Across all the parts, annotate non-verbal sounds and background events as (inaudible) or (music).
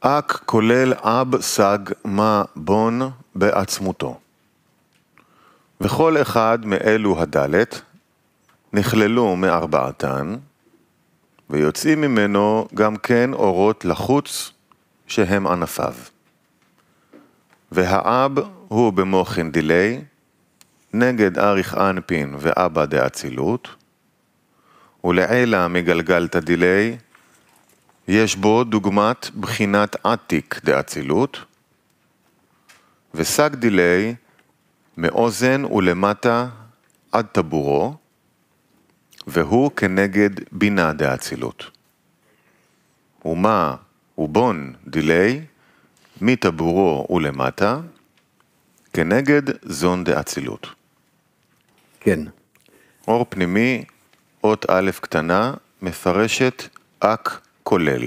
אק כולל אב סג מה בון בעצמותו. וכל אחד מאלו הדלת נכללו מארבעתן, ויוצאים ממנו גם כן אורות לחוץ שהם ענפיו. והאב הוא במוחין דילי, נגד אריך אנפין ואבא דאצילות, ולעילה מגלגלת דילי, יש בו דוגמת בחינת עתיק דאצילות ושק דילי מאוזן ולמטה עד טבורו והוא כנגד בינה דאצילות. ומה ובון דילי מטבורו ולמטה כנגד זון דאצילות. כן. אור פנימי, אות א' קטנה, מפרשת אק כולל.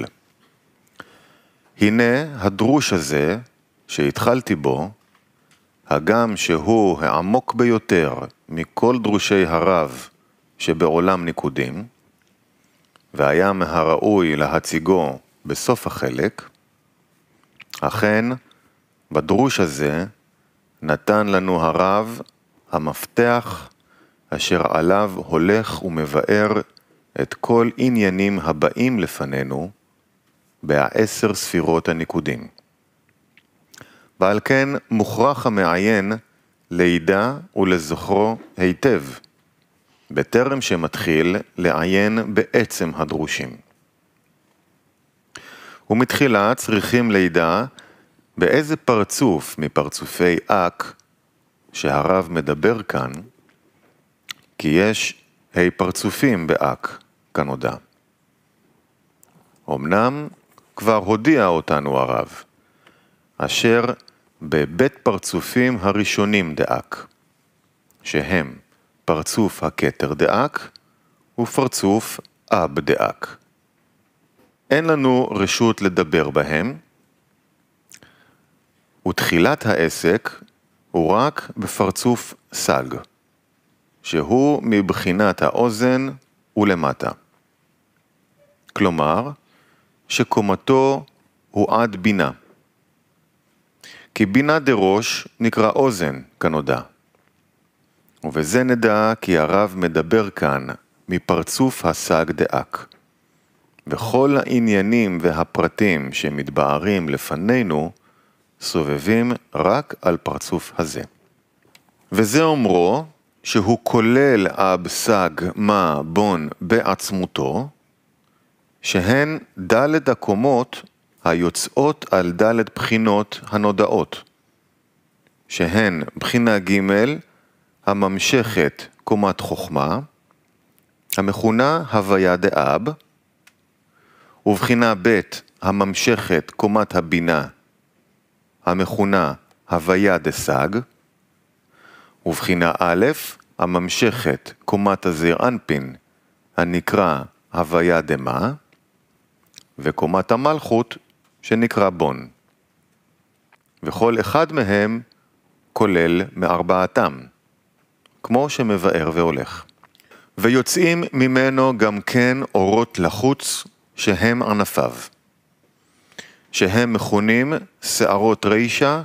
הנה הדרוש הזה שהתחלתי בו, הגם שהוא העמוק ביותר מכל דרושי הרב שבעולם ניקודים, והיה מהראוי להציגו בסוף החלק, אכן, בדרוש הזה נתן לנו הרב המפתח אשר עליו הולך ומבאר את כל עניינים הבאים לפנינו בעשר ספירות הניקודים. ועל כן מוכרח המעיין לידע ולזוכרו היטב, בטרם שמתחיל לעיין בעצם הדרושים. ומתחילה צריכים לידע באיזה פרצוף מפרצופי אק שהרב מדבר כאן, כי יש ה' פרצופים באק, כאן הודעה. אמנם כבר הודיע אותנו הרב, אשר בבית פרצופים הראשונים דאק, שהם פרצוף הכתר דאק ופרצוף אב דאק. אין לנו רשות לדבר בהם, ותחילת העסק הוא רק בפרצוף סג, שהוא מבחינת האוזן ולמטה. כלומר, שקומתו הוא עד בינה. כי בינה דראש נקרא אוזן, כנודע. ובזה נדע כי הרב מדבר כאן מפרצוף השג דאק. וכל העניינים והפרטים שמתבארים לפנינו סובבים רק על פרצוף הזה. וזה אומרו שהוא כולל אבסג מה בון בעצמותו, שהן ד' הקומות היוצאות על ד' בחינות הנודעות, שהן בחינה ג' הממשכת קומת חוכמה, המכונה הוויה דאב, ובחינה ב' הממשכת קומת הבינה, המכונה הוויה דסג, ובחינה א' הממשכת קומת הזיר אנפין, הנקרא הוויה דמה, וקומת המלכות שנקרא בון. וכל אחד מהם כולל מארבעתם, כמו שמבאר והולך. ויוצאים ממנו גם כן אורות לחוץ שהם ענפיו, שהם מכונים שערות רישה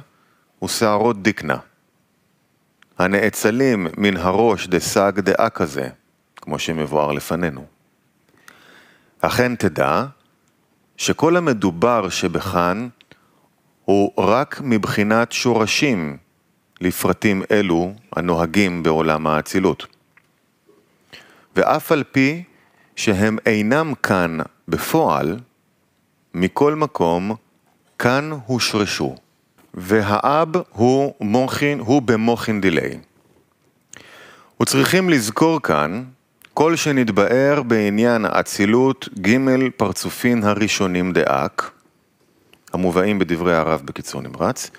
ושערות דקנה, הנאצלים מן הראש דסג דעה כזה, כמו שמבואר לפנינו. אכן תדע שכל המדובר שבכאן הוא רק מבחינת שורשים לפרטים אלו הנוהגים בעולם האצילות. ואף על פי שהם אינם כאן בפועל, מכל מקום, כאן הושרשו. והאב הוא, מוכין, הוא במוחין דיליי. וצריכים לזכור כאן כל שנתבאר בעניין האצילות ג' פרצופין הראשונים דאק, המובאים בדברי הרב בקיצור נמרץ,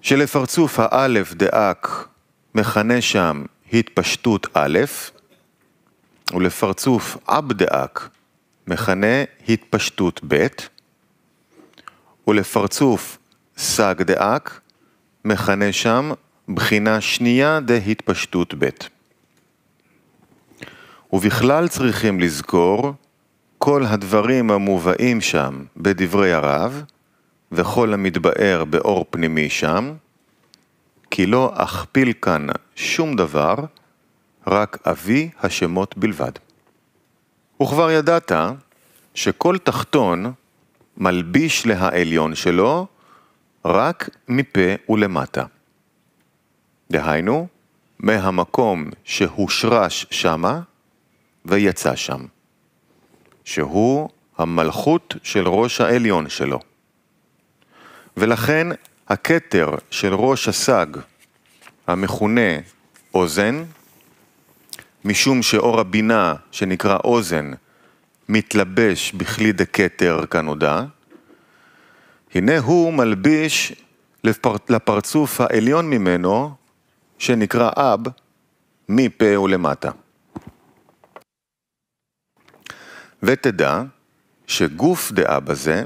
שלפרצוף האלף דאק מכנה שם התפשטות א', ולפרצוף אב דאק מכנה התפשטות ב', ולפרצוף סג דאק מכנה שם בחינה שנייה דהתפשטות ב'. ובכלל צריכים לזכור כל הדברים המובאים שם בדברי הרב, וכל המתבאר באור פנימי שם, כי לא אכפיל כאן שום דבר, רק אבי השמות בלבד. וכבר ידעת שכל תחתון מלביש להעליון שלו רק מפה ולמטה. דהיינו, מהמקום שהושרש שמה, ויצא שם, שהוא המלכות של ראש העליון שלו. ולכן הכתר של ראש הסג, המכונה אוזן, משום שאור הבינה שנקרא אוזן מתלבש בכליד הכתר כנודע, הנה הוא מלביש לפר... לפרצוף העליון ממנו, שנקרא אב, מפה ולמטה. ותדע שגוף דעה בזה,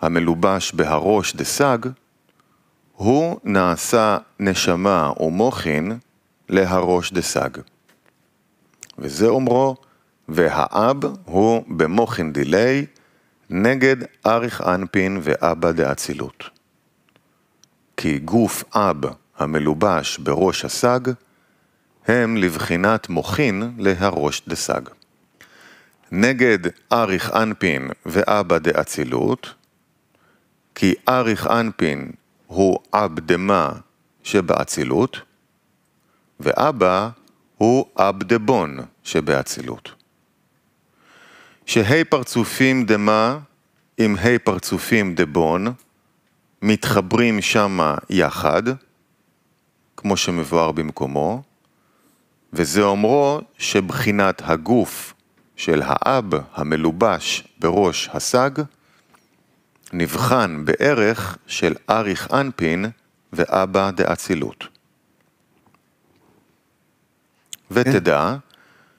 המלובש בהראש דסג, הוא נעשה נשמה ומוחין להראש דסג. וזה אומרו, והאב הוא במוחין דילי, נגד אריך אנפין ואבא דאצילות. כי גוף אב המלובש בראש הסג, הם לבחינת מוחין להראש דסג. נגד אריך אנפין ואבא דאצילות, כי אריך אנפין הוא עבדמה שבאצילות, ואבא הוא עבדבון שבאצילות. שהי פרצופים דמה עם ה' פרצופים דבון, מתחברים שמה יחד, כמו שמבואר במקומו, וזה אומרו שבחינת הגוף של האב המלובש בראש הסג, נבחן בערך של אריך אנפין ואבא דאצילות. ותדע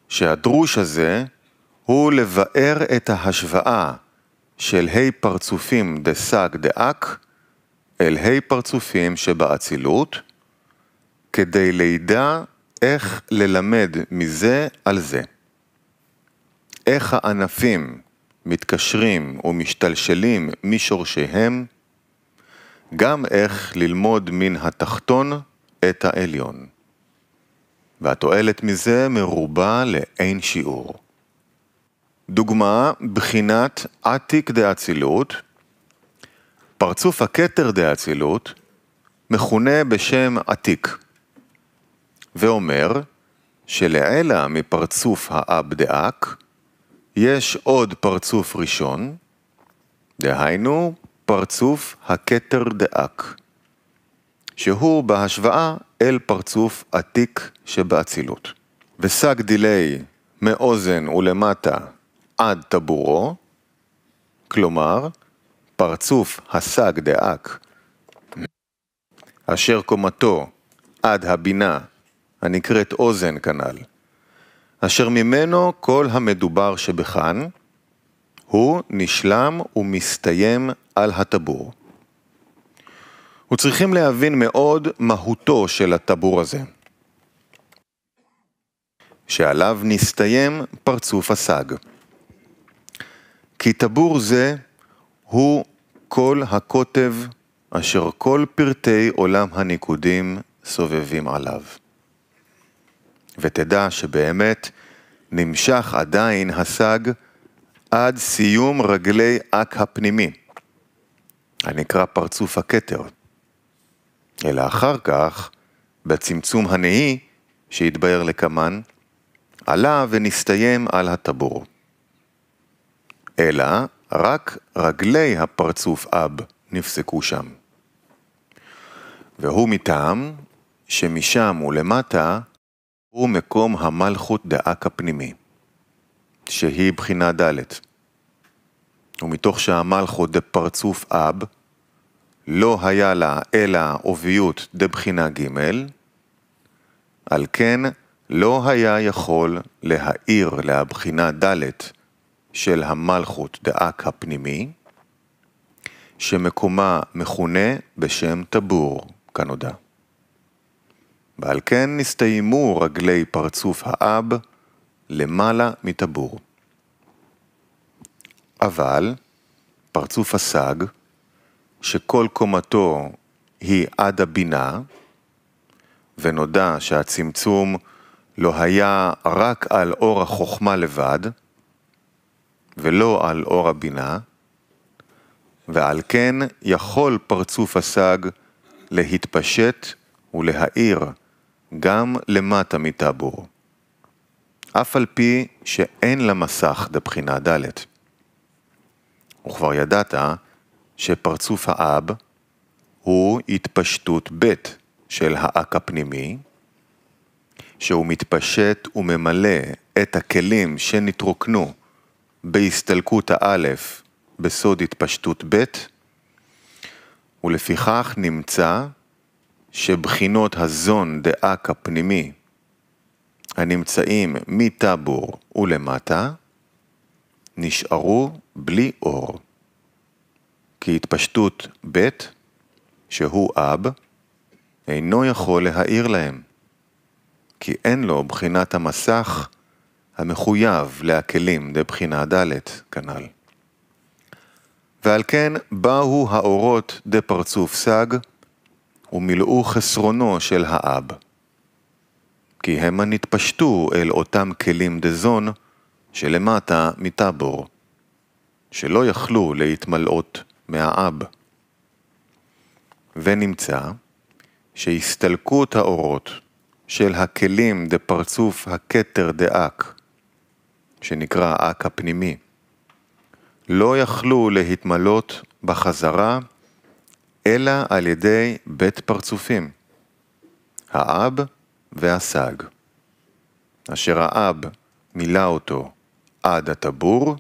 שהדרוש הזה הוא לבאר את ההשוואה של ה' פרצופים דסג דאק אל ה' פרצופים שבאצילות, כדי לידע איך ללמד מזה על זה. איך הענפים מתקשרים ומשתלשלים משורשיהם, גם איך ללמוד מן התחתון את העליון. והתועלת מזה מרובה לאין שיעור. דוגמה, בחינת עתיק דאצילות, פרצוף הכתר דאצילות, מכונה בשם עתיק, ואומר שלעילה מפרצוף האב דאק, יש עוד פרצוף ראשון, דהיינו פרצוף הכתר דאק, שהוא בהשוואה אל פרצוף עתיק שבאצילות. ושק דיליי מאוזן ולמטה עד טבורו, כלומר, פרצוף השג דאק, אשר קומתו עד הבינה הנקראת אוזן כנ"ל. אשר ממנו כל המדובר שבכאן, הוא נשלם ומסתיים על הטבור. וצריכים להבין מאוד מהותו של הטבור הזה, שעליו נסתיים פרצוף הסג. כי טבור זה הוא כל הקוטב אשר כל פרטי עולם הניקודים סובבים עליו. ותדע שבאמת נמשך עדיין הסג עד סיום רגלי אק הפנימי, הנקרא פרצוף הכתר. אלא אחר כך, בצמצום הנהי שהתבהר לקמן, עלה ונסתיים על הטבור. אלא רק רגלי הפרצוף אב נפסקו שם. והוא מטעם שמשם ולמטה הוא מקום המלכות דאק הפנימי, שהיא בחינה ד', ומתוך שהמלכות דפרצוף אב, לא היה לה אלא עוביות דבחינה ג', על כן לא היה יכול להאיר להבחינה ד' של המלכות דאק הפנימי, שמקומה מכונה בשם טבור, כנודע. ועל כן נסתיימו רגלי פרצוף האב למעלה מטבור. אבל פרצוף הסג, שכל קומתו היא עד הבינה, ונודע שהצמצום לא היה רק על אור החוכמה לבד, ולא על אור הבינה, ועל כן יכול פרצוף הסג להתפשט ולהאיר גם למטה מטאבור. אף על פי שאין לה מסך דבחינה ד'. וכבר ידעת שפרצוף האב הוא התפשטות ב' של האק הפנימי, שהוא מתפשט וממלא את הכלים שנתרוקנו בהסתלקות האלף בסוד התפשטות ב', ולפיכך נמצא שבחינות הזון דאק הפנימי הנמצאים מטבור ולמטה נשארו בלי אור. כי התפשטות ב' שהוא אב אינו יכול להאיר להם, כי אין לו בחינת המסך המחויב להקלים דבחינה ד' כנ"ל. ועל כן באו האורות דפרצוף סג ומילאו חסרונו של האב. כי המה נתפשטו אל אותם כלים דזון שלמטה מטבור, שלא יכלו להתמלאות מהאב. ונמצא שהסתלקות האורות של הכלים דפרצוף הכתר דאק, שנקרא אק הפנימי, לא יכלו להתמלות בחזרה אלא על ידי בית פרצופים, האב והסג, אשר האב מילא אותו עד הטבור,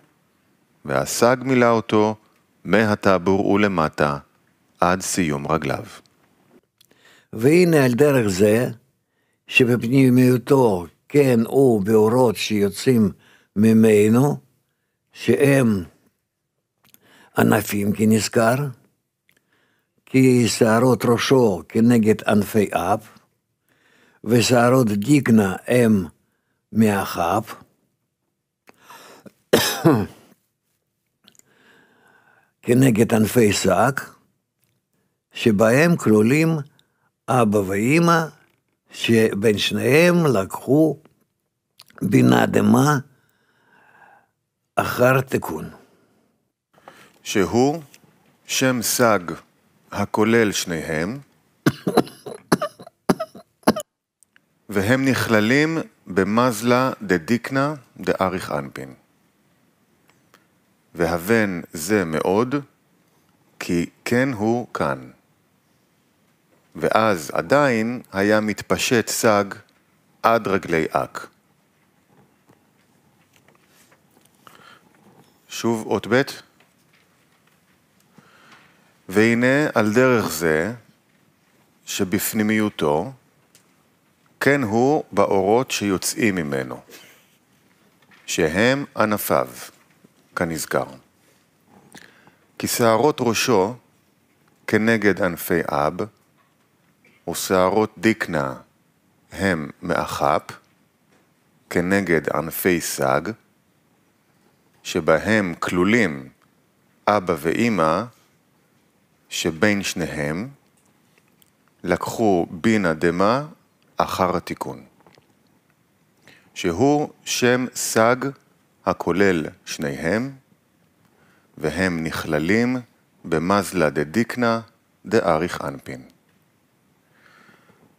והסג מילא אותו מהטבור ולמטה עד סיום רגליו. והנה על דרך זה, שבפנימיותו כן הוא באורות שיוצאים ממנו, שהם ענפים כנזכר, כי שערות ראשו כנגד ענפי אב, ושערות דיגנה הם מהכף. (coughs) כנגד ענפי שק, שבהם כלולים אבא ואימא, שבין שניהם לקחו בינה דמה אחר תיקון. שהוא שם סג. הכולל שניהם, והם נכללים במזלה דה דיקנה דה אריך אנפין. והבן זה מאוד, כי כן הוא כאן. ואז עדיין היה מתפשט סג עד רגלי אק. שוב אות ב' והנה, על דרך זה, שבפנימיותו, כן הוא באורות שיוצאים ממנו, שהם ענפיו, כנזכר. כי שערות ראשו כנגד ענפי אב, ושערות דיקנה הם מאח"פ, כנגד ענפי סג, שבהם כלולים אבא ואימא שבין שניהם לקחו בינה דמה אחר התיקון, שהוא שם סג הכולל שניהם, והם נכללים במזלה דדיקנה דאריך אנפין.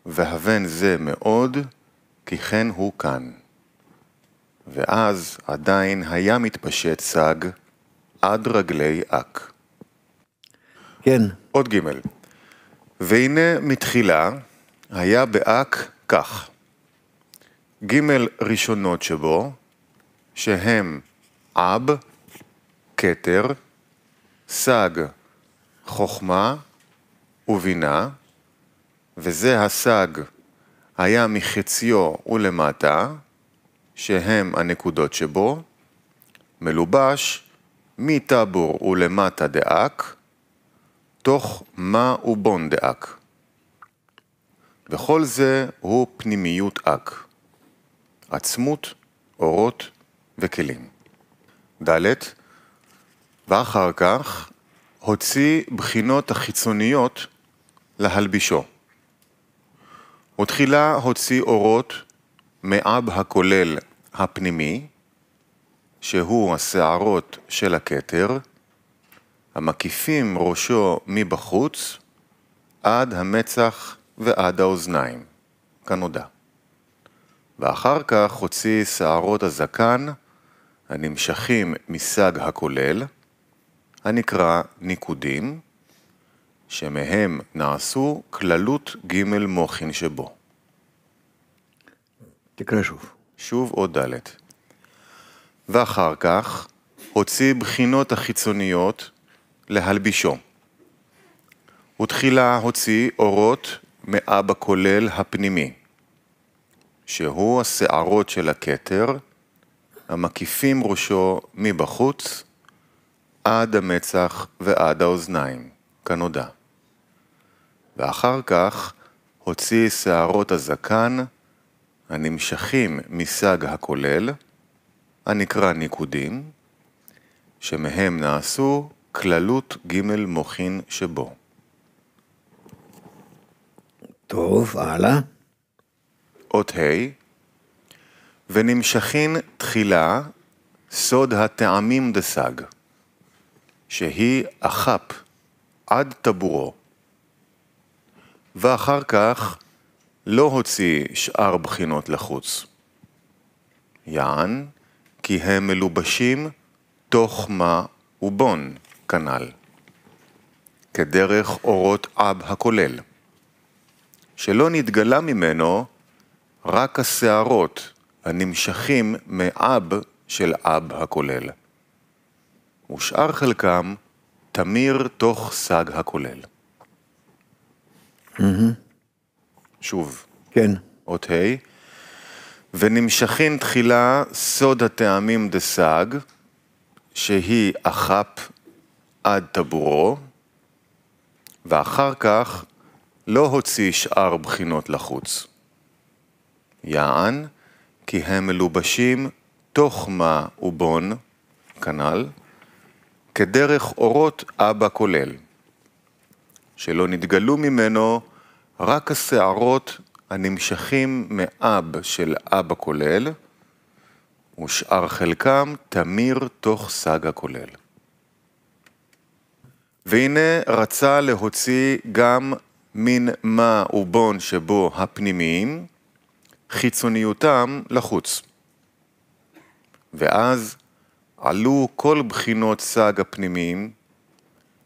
והבן זה מאוד, כי כן הוא כאן. ואז עדיין היה מתפשט סג עד רגלי אק. כן. עוד ג' והנה מתחילה היה באק כך. ג' ראשונות שבו, שהם אב, כתר, סג, חוכמה ובינה, וזה הסג היה מחציו ולמטה, שהם הנקודות שבו, מלובש מטבור ולמטה דאק, תוך מה ובון דאק. וכל זה הוא פנימיות אק. עצמות, אורות וכלים. ד. ואחר כך הוציא בחינות החיצוניות להלבישו. ותחילה הוציא אורות מאב הכולל הפנימי, שהוא השערות של הכתר, המקיפים ראשו מבחוץ עד המצח ועד האוזניים, כנודע. ואחר כך הוציא שערות הזקן הנמשכים מסג הכולל, הנקרא ניקודים, שמהם נעשו כללות ג' מוחין שבו. תקרא שוב. שוב או ד'. ואחר כך הוציא בחינות החיצוניות להלבישו. ותחילה הוציא אורות מאב הכולל הפנימי, שהוא השערות של הכתר, המקיפים ראשו מבחוץ עד המצח ועד האוזניים, כנודע. ואחר כך הוציא שערות הזקן הנמשכים מסג הכולל, הנקרא ניקודים, שמהם נעשו כללות ג' מוחין שבו. טוב, הלאה. אות ה' ונמשכין תחילה סוד הטעמים דסג, שהיא אח"פ עד טבורו, ואחר כך לא הוציא שאר בחינות לחוץ. יען, כי הם מלובשים תוך מה ובון. כנ"ל. כדרך אורות אב הכולל, שלא נתגלה ממנו רק השערות הנמשכים מאב של אב הכולל, ושאר חלקם תמיר תוך סג הכולל. Mm-hmm. שוב. כן. אות ה', ונמשכין תחילה סוד הטעמים דסג, שהיא אח"פ עד טבורו, ואחר כך לא הוציא שאר בחינות לחוץ. יען, כי הם מלובשים תוך מה ובון, כנ"ל, כדרך אורות אבא כולל, שלא נתגלו ממנו רק השערות הנמשכים מאב של אבא כולל, ושאר חלקם תמיר תוך סג כולל. והנה רצה להוציא גם מן מה ובון שבו הפנימיים, חיצוניותם לחוץ. ואז עלו כל בחינות סג הפנימיים,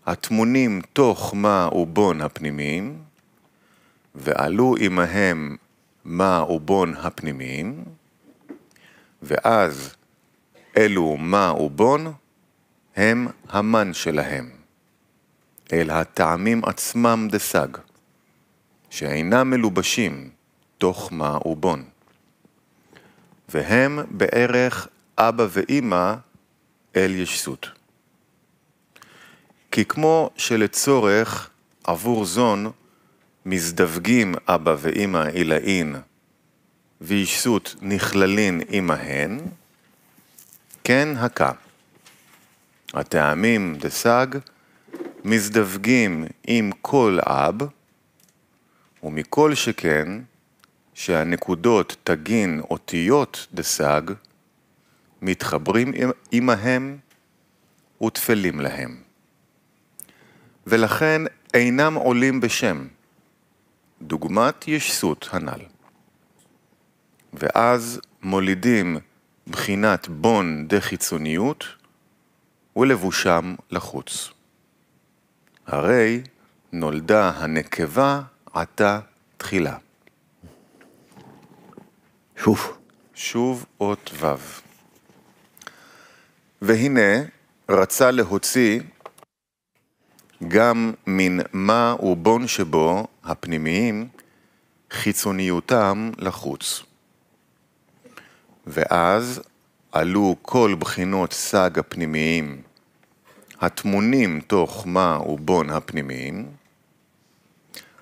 הטמונים תוך מה ובון הפנימיים, ועלו עמהם מה ובון הפנימיים, ואז אלו מה ובון הם המן שלהם. אל הטעמים עצמם דסג, שאינם מלובשים תוך מה ובון. והם בערך אבא ואימא אל ישסות. כי כמו שלצורך עבור זון מזדווגים אבא ואימא עילאין וישסות נכללין עמהן, כן הקה. הטעמים דסג מזדווגים עם כל אב, ומכל שכן, שהנקודות תגין אותיות דסג, מתחברים עמהם וטפלים להם. ולכן אינם עולים בשם, דוגמת ישסות הנ"ל. ואז מולידים בחינת בון דחיצוניות ולבושם לחוץ. הרי נולדה הנקבה עתה תחילה. שוב. שוב אות ו'. והנה רצה להוציא גם מן מה ובון שבו הפנימיים חיצוניותם לחוץ. ואז עלו כל בחינות סג הפנימיים הטמונים תוך מה ובון הפנימיים,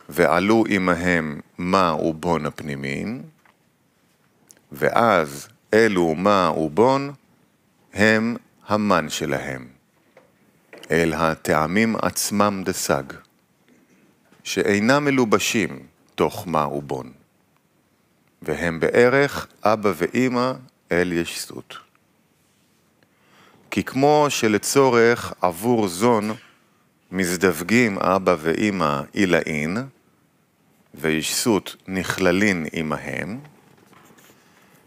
ועלו עמהם מה ובון הפנימיים, ואז אלו מה ובון הם המן שלהם, אל הטעמים עצמם דסג, שאינם מלובשים תוך מה ובון, והם בערך אבא ואימא אל ישסות. כי כמו שלצורך עבור זון מזדווגים אבא ואימא עילאין, וישסות נכללין עמהם,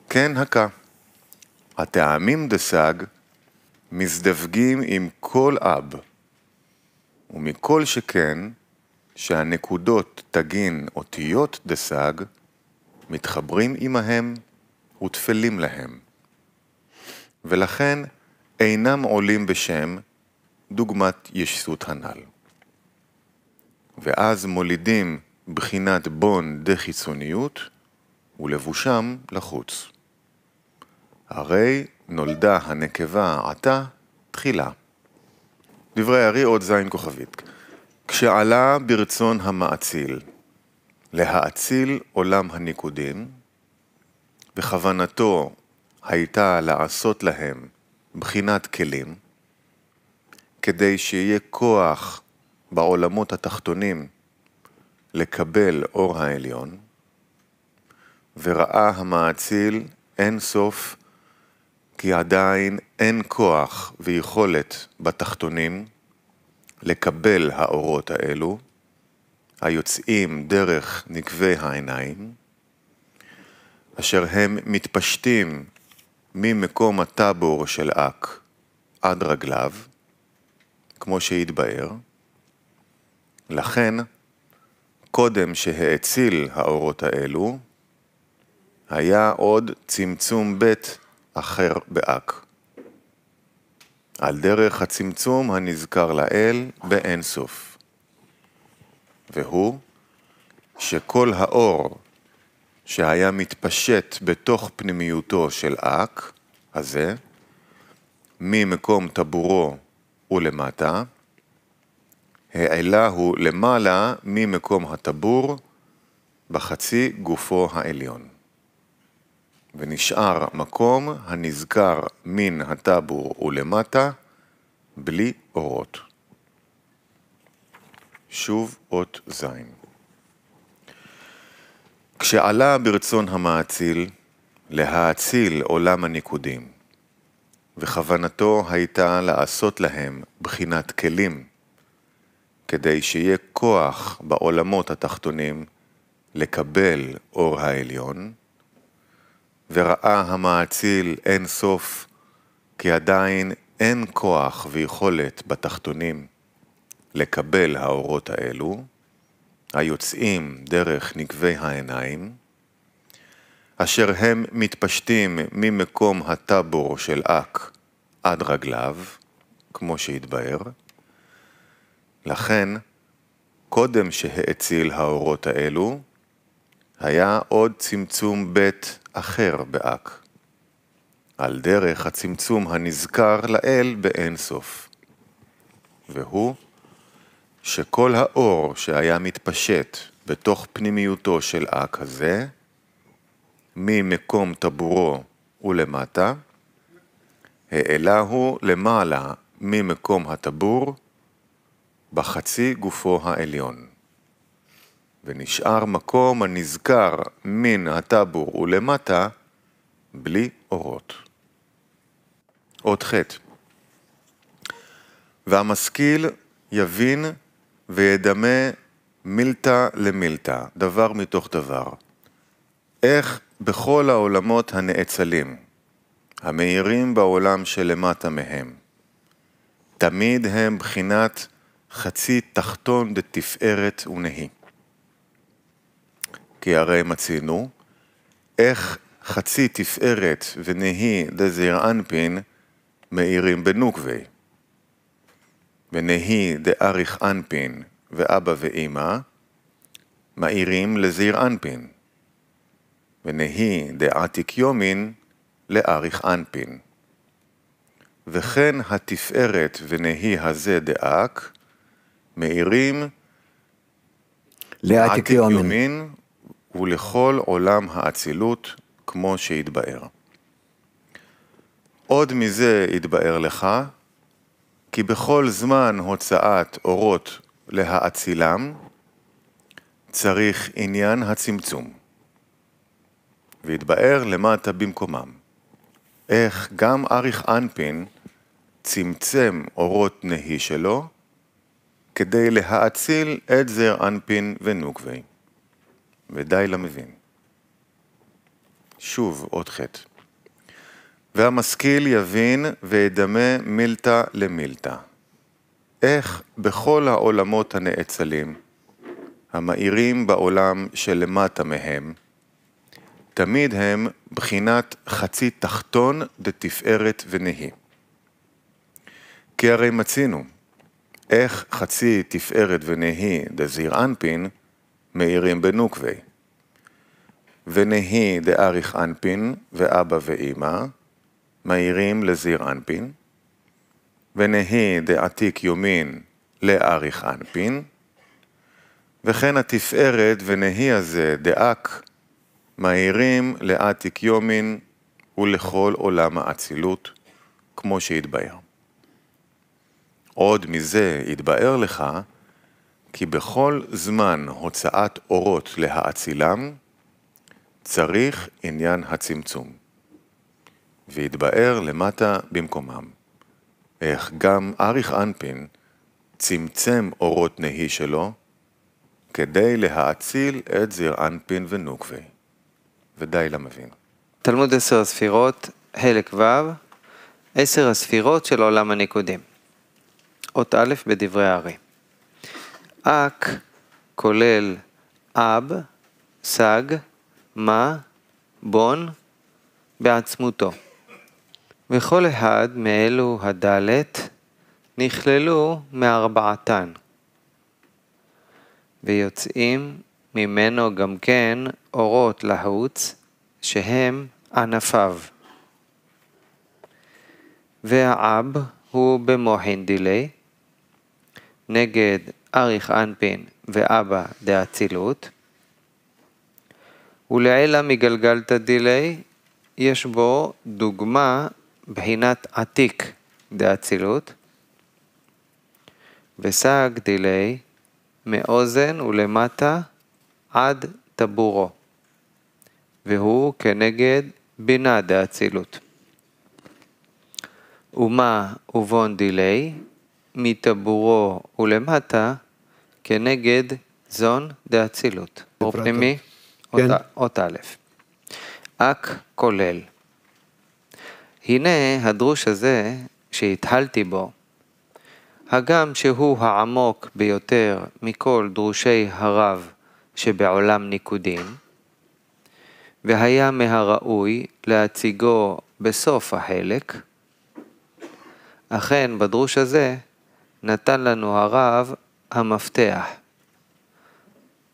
כן הקה. הטעמים דסג מזדווגים עם כל אב, ומכל שכן, שהנקודות תגין אותיות דסג, מתחברים עמהם ותפלים להם. ולכן אינם עולים בשם דוגמת ישסות הנ"ל. ואז מולידים בחינת בון דחיצוניות ולבושם לחוץ. הרי נולדה הנקבה עתה תחילה. דברי הארי עוד זין כוכבית. כשעלה ברצון המאציל להאציל עולם הניקודים, וכוונתו הייתה לעשות להם בחינת כלים, כדי שיהיה כוח בעולמות התחתונים לקבל אור העליון, וראה המאציל אין סוף, כי עדיין אין כוח ויכולת בתחתונים לקבל האורות האלו, היוצאים דרך נקבי העיניים, אשר הם מתפשטים ממקום הטבור של אק עד רגליו, כמו שהתבאר. לכן, קודם שהאציל האורות האלו, היה עוד צמצום ב' אחר באק. על דרך הצמצום הנזכר לאל באינסוף. והוא שכל האור שהיה מתפשט בתוך פנימיותו של אק, הזה, ממקום טבורו ולמטה, העלה הוא למעלה ממקום הטבור בחצי גופו העליון. ונשאר מקום הנזכר מן הטבור ולמטה בלי אורות. שוב אות זין. כשעלה ברצון המאציל להאציל עולם הניקודים, וכוונתו הייתה לעשות להם בחינת כלים, כדי שיהיה כוח בעולמות התחתונים לקבל אור העליון, וראה המאציל אין סוף, כי עדיין אין כוח ויכולת בתחתונים לקבל האורות האלו, היוצאים דרך נקבי העיניים, אשר הם מתפשטים ממקום הטבור של אק עד רגליו, כמו שהתבהר. לכן, קודם שהאציל האורות האלו, היה עוד צמצום ב' אחר באק, על דרך הצמצום הנזכר לאל באין סוף, והוא שכל האור שהיה מתפשט בתוך פנימיותו של אק הזה, ממקום טבורו ולמטה, העלה הוא למעלה ממקום הטבור בחצי גופו העליון, ונשאר מקום הנזכר מן הטבור ולמטה בלי אורות. אות חטא. והמשכיל יבין וידמה מילתא למילתא, דבר מתוך דבר. איך בכל העולמות הנאצלים, המאירים בעולם שלמטה מהם, תמיד הם בחינת חצי תחתון דתפארת ונהי. כי הרי מצינו, איך חצי תפארת ונהי דזיר אנפין מאירים בנוקווה. ונהי דאריך אנפין ואבא ואימא, מאירים לזיר אנפין. ונהי דעתיק יומין לאריך אנפין. וכן התפארת ונהי הזה דאק, מאירים לעתיק יומין ולכל עולם האצילות כמו שהתבאר. עוד מזה התבאר לך, כי בכל זמן הוצאת אורות להאצילם, צריך עניין הצמצום. והתבאר למטה במקומם. איך גם אריך אנפין צמצם אורות נהי שלו כדי להאציל את זר אנפין ונוקווי. ודי למבין. שוב עוד חטא. והמשכיל יבין וידמה מילתא למילתא. איך בכל העולמות הנאצלים, המאירים בעולם שלמטה מהם, תמיד הם בחינת חצי תחתון דתפארת ונהי. כי הרי מצינו, איך חצי תפארת ונהי דזיר אנפין מאירים בנוקווה. ונהי דאריך אנפין ואבא ואימא, מאירים לזיר אנפין, ונהי דעתיק יומין לאריך אנפין, וכן התפארת ונהי הזה דאק מאירים לעתיק יומין ולכל עולם האצילות, כמו שהתבהר. עוד מזה יתבאר לך, כי בכל זמן הוצאת אורות להאצילם, צריך עניין הצמצום. והתבאר למטה במקומם. איך גם אריך אנפין צמצם אורות נהי שלו כדי להאציל את זיר אנפין ונוקווה. ודי למבין. תלמוד עשר הספירות, חלק ו', עשר הספירות של עולם הניקודים. אות א' בדברי הארי. אק כולל אב, סג, מה, בון, בעצמותו. וכל אחד מאלו הדלת נכללו מארבעתן. ויוצאים ממנו גם כן אורות להוץ, שהם ענפיו. והאב הוא במוחין דילי, נגד אריך אנפין ואבא דאצילות, ולעילה מגלגלתא דילי יש בו דוגמה בחינת עתיק דאצילות, וסג דילי מאוזן ולמטה עד טבורו, והוא כנגד בינה דאצילות. ומה ובון דילי מטבורו ולמטה כנגד זון דאצילות. או פנימי, כן. אות א'. אק כולל. הנה הדרוש הזה שהתהלתי בו, הגם שהוא העמוק ביותר מכל דרושי הרב שבעולם ניקודים, והיה מהראוי להציגו בסוף החלק, אכן בדרוש הזה נתן לנו הרב המפתח,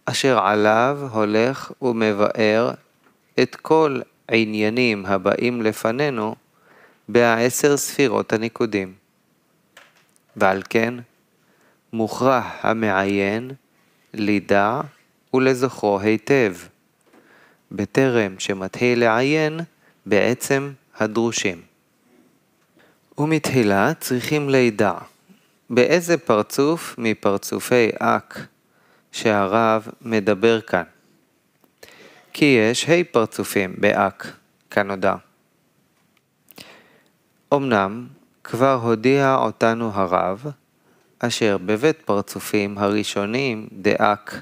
אשר עליו הולך ומבאר את כל עניינים הבאים לפנינו בעשר ספירות הניקודים. ועל כן, מוכרח המעיין לידע ולזוכרו היטב, בטרם שמתחיל לעיין בעצם הדרושים. ומתחילה צריכים לידע באיזה פרצוף מפרצופי אק שהרב מדבר כאן. כי יש ה' פרצופים באק, כנודע. אמנם, כבר הודיע אותנו הרב, אשר בבית פרצופים הראשונים דאק,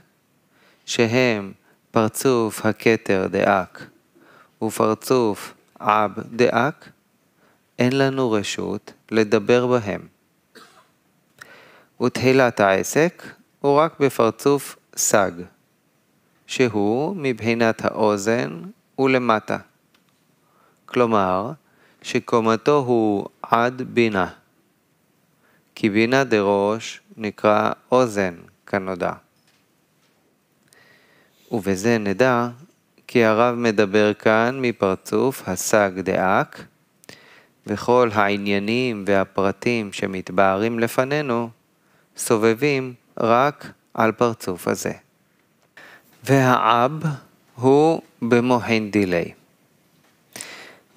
שהם פרצוף הכתר דאק ופרצוף עב דאק, אין לנו רשות לדבר בהם. ותהילת העסק הוא רק בפרצוף סג, שהוא מבחינת האוזן ולמטה. כלומר, שקומתו הוא עד בינה. כי בינה דראש נקרא אוזן כנודע. ובזה נדע כי הרב מדבר כאן מפרצוף השג דאק, וכל העניינים והפרטים שמתבהרים לפנינו סובבים רק על פרצוף הזה. והאב הוא במוהנדילי.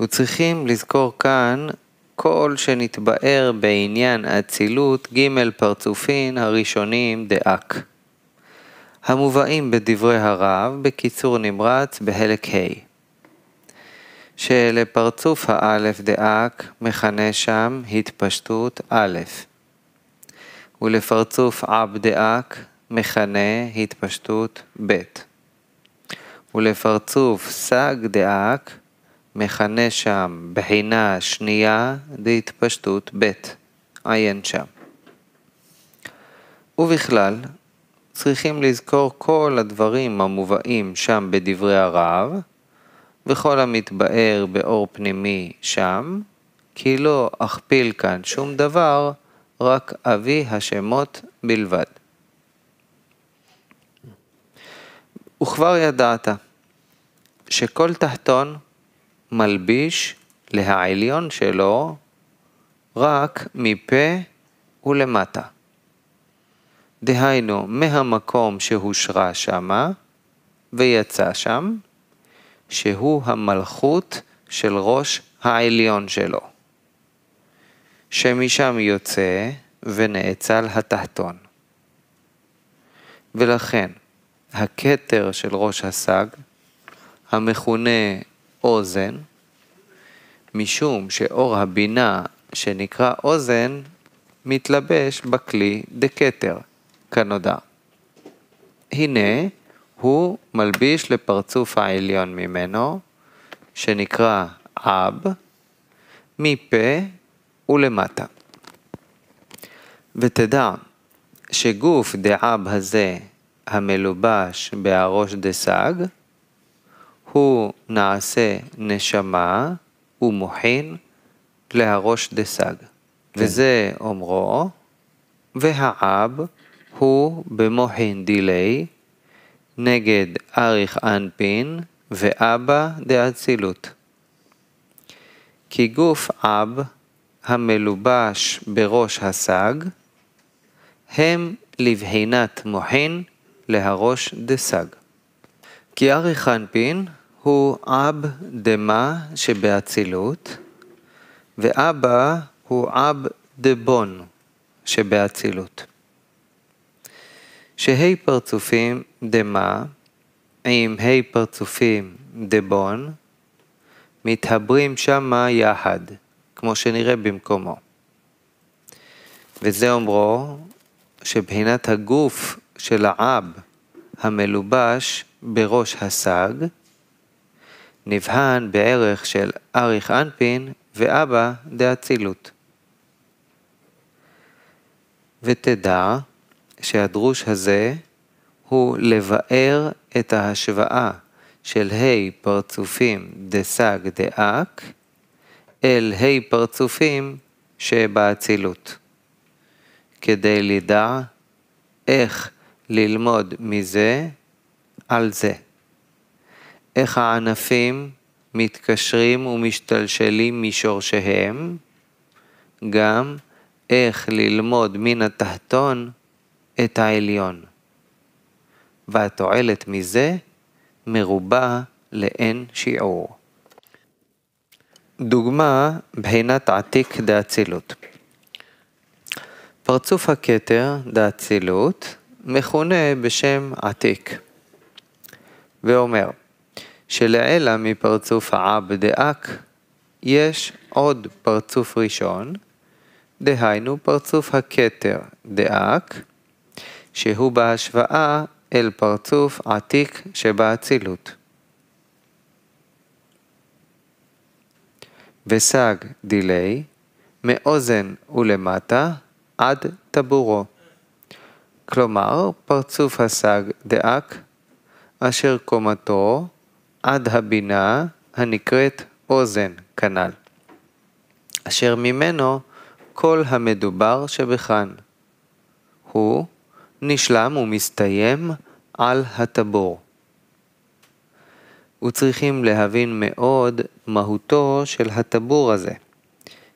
וצריכים לזכור כאן כל שנתבאר בעניין אצילות ג' פרצופין הראשונים דאק. המובאים בדברי הרב בקיצור נמרץ בהלק ה'. שלפרצוף האלף דאק מכנה שם התפשטות א', ולפרצוף עב דאק מכנה התפשטות ב', ולפרצוף סג דאק מכנה שם בחינה שנייה דהתפשטות ב', עיין שם. ובכלל, צריכים לזכור כל הדברים המובאים שם בדברי הרב, וכל המתבאר באור פנימי שם, כי לא אכפיל כאן שום דבר, רק אבי השמות בלבד. וכבר ידעת שכל תחתון מלביש להעליון שלו רק מפה ולמטה. דהיינו, מהמקום שהושרה שמה ויצא שם, שהוא המלכות של ראש העליון שלו, שמשם יוצא ונאצל התחתון. ולכן, הכתר של ראש הסג המכונה אוזן, משום שאור הבינה שנקרא אוזן מתלבש בכלי דקטר, כנודע. הנה, הוא מלביש לפרצוף העליון ממנו, שנקרא אב, מפה ולמטה. ותדע שגוף דעב הזה המלובש בראש דסג, הוא נעשה נשמה ומוחין להראש דסג. כן. וזה אומרו, והאב הוא במוחין דילי נגד אריך אנפין ואבא דאצילות. כי גוף אב המלובש בראש הסג, הם לבחינת מוחין להראש דסג. כי אריך אנפין הוא אב דמה שבאצילות, ואבא הוא אב דבון שבאצילות. שהי פרצופים דמה עם ה' פרצופים דבון, מתהברים שמה יחד, כמו שנראה במקומו. וזה אומרו שבחינת הגוף של האב המלובש בראש השג, נבהן בערך של אריך אנפין ואבא דאצילות. ותדע שהדרוש הזה הוא לבאר את ההשוואה של ה' פרצופים דסג דאק אל ה' פרצופים שבאצילות. כדי לדע איך ללמוד מזה על זה. איך הענפים מתקשרים ומשתלשלים משורשיהם, גם איך ללמוד מן התחתון את העליון. והתועלת מזה מרובה לאין שיעור. דוגמה, בחינת עתיק דאצילות. פרצוף הכתר דאצילות מכונה בשם עתיק, ואומר, שלעילה מפרצוף העב דאק יש עוד פרצוף ראשון, דהיינו פרצוף הכתר דאק, שהוא בהשוואה אל פרצוף עתיק שבאצילות. וסג דילי, מאוזן ולמטה עד טבורו. כלומר, פרצוף הסג דאק, אשר קומתו עד הבינה הנקראת אוזן כנ"ל, אשר ממנו כל המדובר שבכאן. הוא נשלם ומסתיים על הטבור. וצריכים להבין מאוד מהותו של הטבור הזה,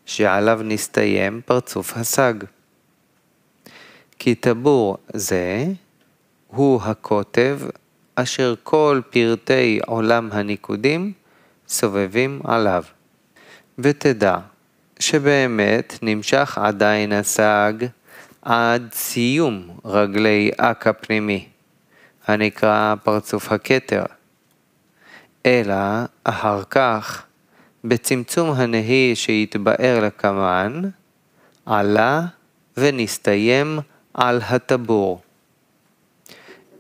שעליו נסתיים פרצוף הסג. כי טבור זה הוא הקוטב אשר כל פרטי עולם הניקודים סובבים עליו. ותדע שבאמת נמשך עדיין הסג עד סיום רגלי אק הפנימי, הנקרא פרצוף הכתר. אלא אחר כך, בצמצום הנהי שהתבאר לקמן, עלה ונסתיים על הטבור.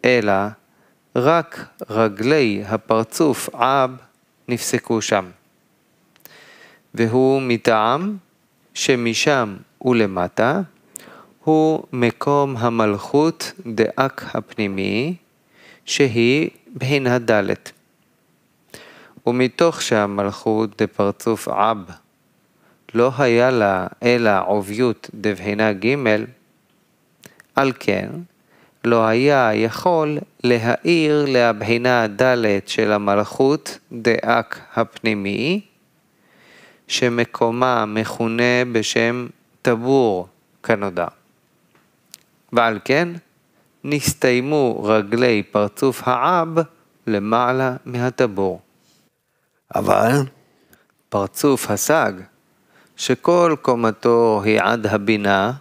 אלא רק רגלי הפרצוף עב נפסקו שם. והוא מטעם שמשם ולמטה הוא מקום המלכות דאק הפנימי, שהיא בין הדלת. ומתוך שהמלכות דפרצוף עב לא היה לה אלא עוביות דבחינה ג', על כן לא היה יכול להאיר להבחינה ד' של המלכות דאק הפנימי, שמקומה מכונה בשם טבור כנודע. ועל כן, נסתיימו רגלי פרצוף העב למעלה מהטבור. אבל? פרצוף הסג, שכל קומתו היא עד הבינה,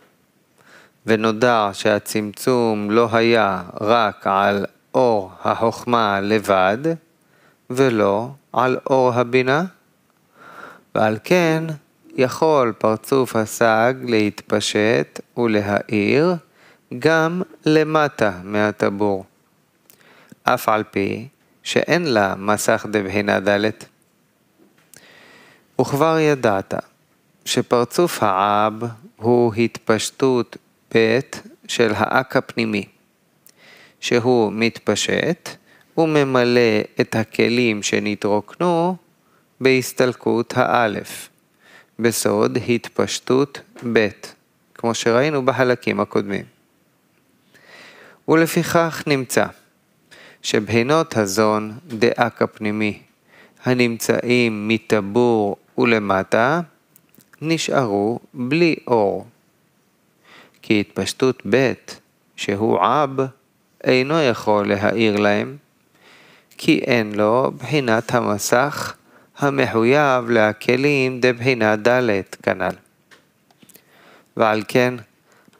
ונודע שהצמצום לא היה רק על אור החוכמה לבד, ולא על אור הבינה, ועל כן יכול פרצוף הסג להתפשט ולהאיר גם למטה מהטבור, אף על פי שאין לה מסך דבהינה ד'. וכבר ידעת שפרצוף העב הוא התפשטות ב' של האק הפנימי, שהוא מתפשט, וממלא את הכלים שנתרוקנו בהסתלקות האלף, בסוד התפשטות ב', כמו שראינו בחלקים הקודמים. ולפיכך נמצא שבהינות הזון דאק הפנימי הנמצאים מטבור ולמטה נשארו בלי אור. כי התפשטות ב' שהוא עב אינו יכול להאיר להם, כי אין לו בחינת המסך המחויב להכלים דבחינה ד' כנ"ל. ועל כן,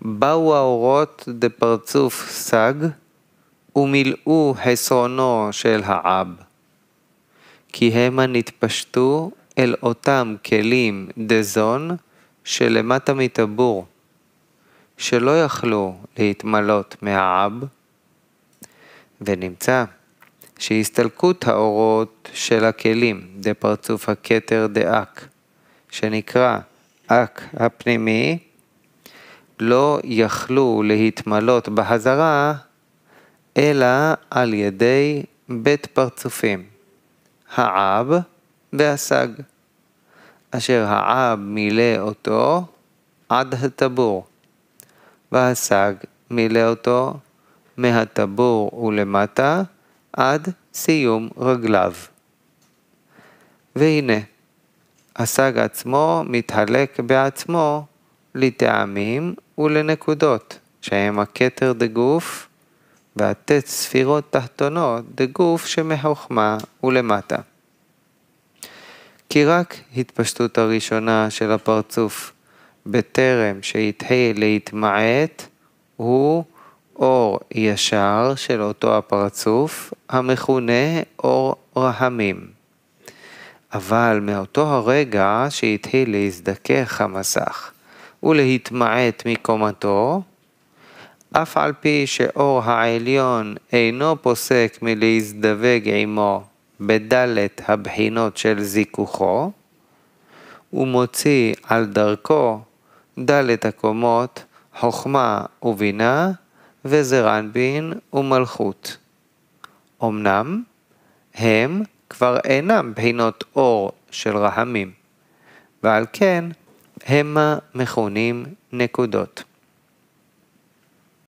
באו האורות דפרצוף סג, ומילאו חסרונו של העב. כי המה נתפשטו אל אותם כלים דזון שלמטה מטבור. שלא יכלו להתמלות מהאב, ונמצא שהסתלקות האורות של הכלים פרצוף הכתר אק, שנקרא אק הפנימי, לא יכלו להתמלות בהזרה, אלא על ידי בית פרצופים, האב והסג, אשר האב מילא אותו עד הטבור, והסג מילא אותו מהטבור ולמטה עד סיום רגליו. והנה, הסג עצמו מתהלק בעצמו לטעמים ולנקודות, שהם הכתר דגוף והטט ספירות תחתונות דגוף שמחוכמה ולמטה. כי רק התפשטות הראשונה של הפרצוף בטרם שהתחיל להתמעט הוא אור ישר של אותו הפרצוף המכונה אור רהמים. אבל מאותו הרגע שהתחיל להזדכך המסך ולהתמעט מקומתו, אף על פי שאור העליון אינו פוסק מלהזדווג עמו בדלת הבחינות של זיכוכו, הוא מוציא על דרכו דלת הקומות חוכמה ובינה וזרנבין ומלכות. אמנם הם כבר אינם בחינות אור של רחמים, ועל כן המה מכונים נקודות.